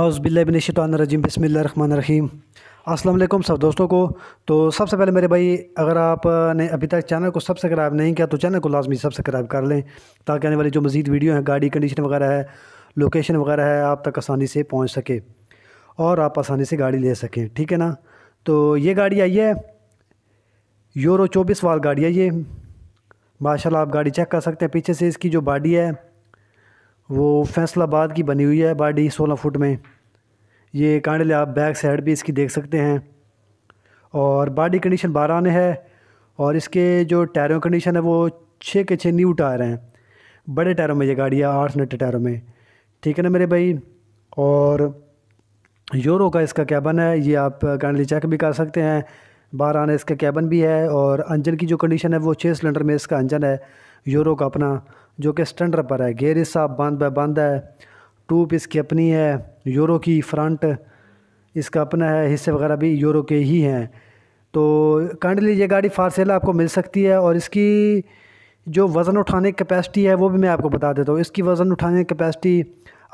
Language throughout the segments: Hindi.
अज़बिल्लिनशानरजीम बसमीम असलम सब दोस्तों को तो सबसे पहले मेरे भाई अगर आपने अभी तक चैनल को सब्सक्राइब नहीं किया तो चैनल को लाजमी सब्सक्राइब कर लें ताकि आने वाली जो मज़ीद वीडियो हैं गाड़ी कंडीशन वगैरह है लोकेशन वगैरह है आप तक आसानी से पहुँच सके और आप आसानी से गाड़ी ले सकें ठीक है ना तो ये गाड़ी आई है यूरो चौबीस वाल गाड़ी है ये माशाल्लाह आप गाड़ी चेक कर सकते हैं पीछे से इसकी जो बॉडी है वो फैसलाबाद की बनी हुई है बाडी सोलह फुट में ये कांडले आप बैक साइड भी इसकी देख सकते हैं और बॉडी कंडीशन बारह आने है और इसके जो टायरों कंडीशन है वो छः के छः न्यू टायर हैं बड़े टायरों में ये गाड़ी है आठ नट्टे टायरों में ठीक है ना मेरे भाई और यूरो का इसका कैबन है ये आप कांडली चेक भी कर सकते हैं बारह आने इसका कैबन भी है और इंजन की जो कंडीशन है वो छः सिलेंडर में इसका इंजन है यूरो का अपना जो कि स्टैंडर पर है गेयर साहब बंद बाय बंद है टूप इसकी अपनी है यूरो की फ्रंट इसका अपना है हिस्से वगैरह भी यूरो के ही हैं तो काइंडली ये गाड़ी फारसेला आपको मिल सकती है और इसकी जो वज़न उठाने की कैपेसिटी है वो भी मैं आपको बता देता हूँ इसकी वज़न उठाने की कैपेसिटी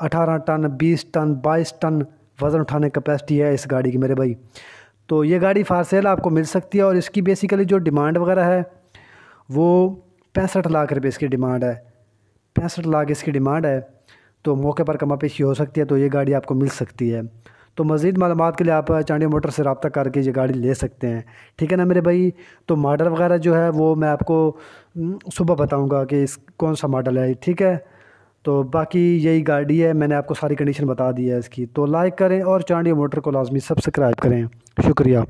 18 टन 20 टन 22 टन वज़न उठाने की कैपेसिटी है इस गाड़ी की मेरे भाई तो ये गाड़ी फारसेल आपको मिल सकती है और इसकी बेसिकली जो डिमांड वगैरह है वो पैंसठ लाख रुपये इसकी डिमांड है पैंसठ लाख इसकी डिमांड है तो मौके पर कमा पेशी हो सकती है तो ये गाड़ी आपको मिल सकती है तो मज़ीद मालूम के लिए आप चांडी मोटर से रबता करके ये गाड़ी ले सकते हैं ठीक है ना मेरे भाई तो मॉडल वगैरह जो है वो मैं आपको सुबह बताऊँगा कि इस कौन सा मॉडल है ठीक है तो बाकी यही गाड़ी है मैंने आपको सारी कंडीशन बता दी है इसकी तो लाइक करें और चांडी मोटर को लाजमी सब्सक्राइब करें शुक्रिया